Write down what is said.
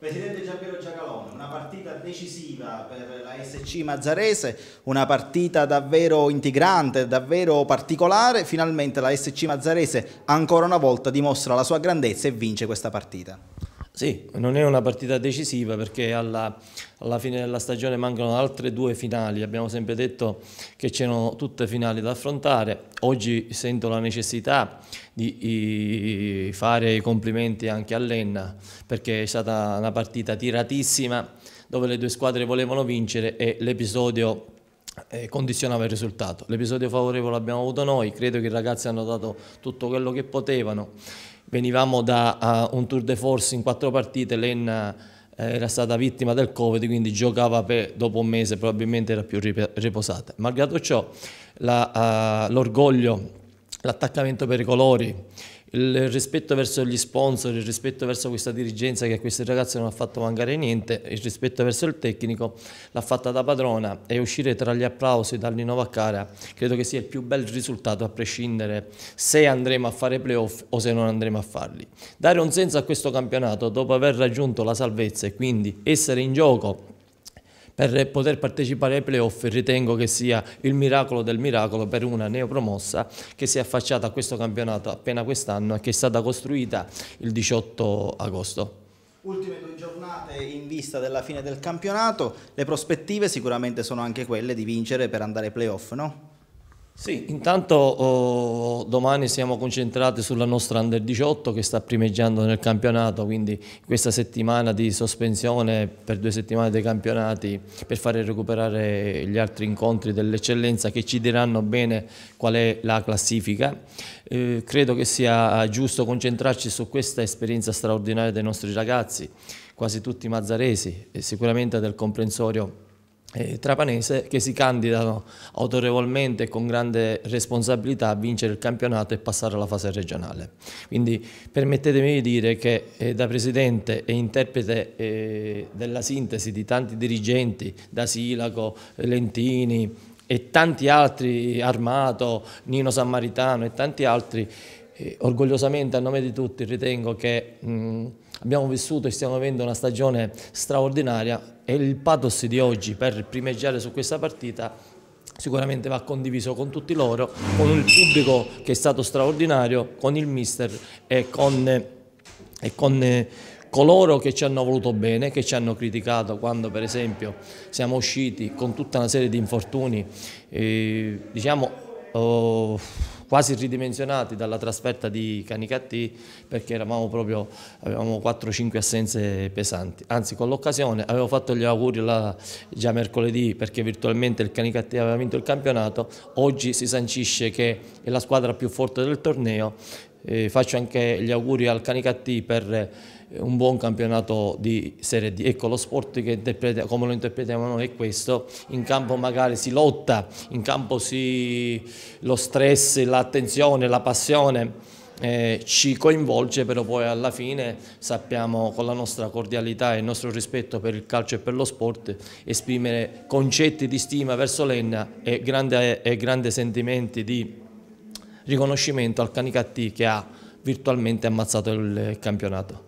Presidente Giampiero Giacalone, una partita decisiva per la SC Mazzarese, una partita davvero integrante, davvero particolare, finalmente la SC Mazzarese ancora una volta dimostra la sua grandezza e vince questa partita. Sì, non è una partita decisiva perché alla, alla, fine della stagione mancano altre due finali, abbiamo sempre detto che c'erano tutte finali da affrontare, oggi sento la necessità di i, fare i complimenti anche all'Enna perché è stata una partita tiratissima dove le due squadre volevano vincere e l'episodio eh, condizionava il risultato. L'episodio favorevole l'abbiamo avuto noi, credo che i ragazzi hanno dato tutto quello che potevano venivamo da uh, un tour de force in quattro partite, Lenna uh, eh, era stata vittima del Covid, quindi giocava per, dopo un mese, probabilmente era più riposata. Malgrado ciò, eh, l'orgoglio, la, uh, l'attaccamento per i colori, il rispetto verso gli sponsor, il rispetto verso questa dirigenza che a questi ragazzi non ha fatto mancare niente, il rispetto verso il tecnico l'ha fatta da padrona e uscire tra gli applausi dall'Innova Cara credo che sia il più bel risultato a prescindere se andremo a fare playoff o se non andremo a farli. Dare un senso a questo campionato dopo aver raggiunto la salvezza e quindi essere in gioco per poter partecipare ai playoff ritengo che sia il miracolo del miracolo per una neopromossa che si è affacciata a questo campionato appena quest'anno e che è stata costruita il 18 agosto. Ultime due giornate in vista della fine del campionato, le prospettive sicuramente sono anche quelle di vincere per andare ai playoff, no? Sì, intanto oh, domani siamo concentrati sulla nostra Under 18 che sta primeggiando nel campionato, quindi questa settimana di sospensione per due settimane dei campionati per fare recuperare gli altri incontri dell'eccellenza che ci diranno bene qual è la classifica. Eh, credo che sia giusto concentrarci su questa esperienza straordinaria dei nostri ragazzi, quasi tutti mazzaresi, e sicuramente del comprensorio eh, trapanese che si candidano autorevolmente e con grande responsabilità a vincere il campionato e passare alla fase regionale. Quindi permettetemi di dire che eh, da presidente e interprete eh, della sintesi di tanti dirigenti, da Silaco, Lentini e tanti altri, Armato, Nino Sammaritano e tanti altri, eh, orgogliosamente a nome di tutti ritengo che mh, abbiamo vissuto e stiamo vivendo una stagione straordinaria e il pathos di oggi per primeggiare su questa partita sicuramente va condiviso con tutti loro, con il pubblico che è stato straordinario, con il mister e con, e con coloro che ci hanno voluto bene, che ci hanno criticato quando per esempio siamo usciti con tutta una serie di infortuni, eh, diciamo oh, quasi ridimensionati dalla trasferta di Canicattì perché eravamo proprio, avevamo 4-5 assenze pesanti. Anzi, con l'occasione avevo fatto gli auguri là, già mercoledì perché virtualmente il Canicattì aveva vinto il campionato. Oggi si sancisce che è la squadra più forte del torneo eh, faccio anche gli auguri al Canicattì per eh, un buon campionato di Serie D. Ecco, lo sport come lo interpretiamo noi è questo, in campo magari si lotta, in campo si, lo stress, l'attenzione, la passione eh, ci coinvolge, però poi alla fine sappiamo con la nostra cordialità e il nostro rispetto per il calcio e per lo sport esprimere concetti di stima verso l'Enna e, e grandi sentimenti di riconoscimento al Canicattì che ha virtualmente ammazzato il campionato.